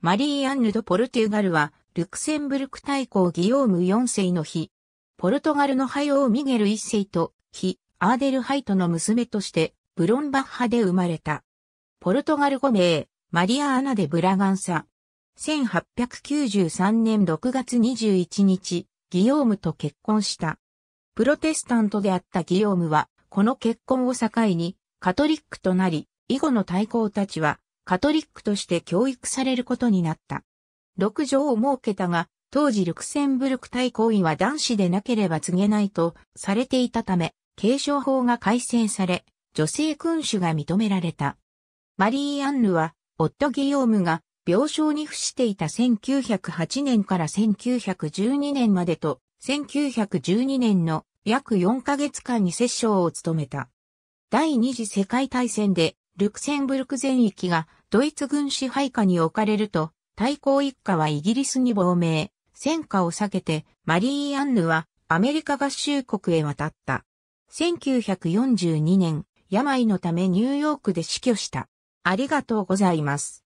マリー・アンヌ・ド・ポルトゥガルは、ルクセンブルク大公ギオーム4世の日、ポルトガルの俳王ミゲル1世と、非アーデルハイトの娘として、ブロンバッハで生まれた。ポルトガル語名、マリア・アナ・デ・ブラガンサ。1893年6月21日、ギオームと結婚した。プロテスタントであったギオームは、この結婚を境に、カトリックとなり、以後の大公たちは、カトリックとして教育されることになった。6条を設けたが、当時ルクセンブルク対公位は男子でなければ告げないとされていたため、継承法が改正され、女性君主が認められた。マリー・アンヌは、夫ギヨームが病床に付していた1908年から1912年までと、1912年の約4ヶ月間に摂政を務めた。第二次世界大戦で、ルクセンブルク全域がドイツ軍支配下に置かれると、対抗一家はイギリスに亡命、戦火を避けて、マリー・アンヌはアメリカ合衆国へ渡った。1942年、病のためニューヨークで死去した。ありがとうございます。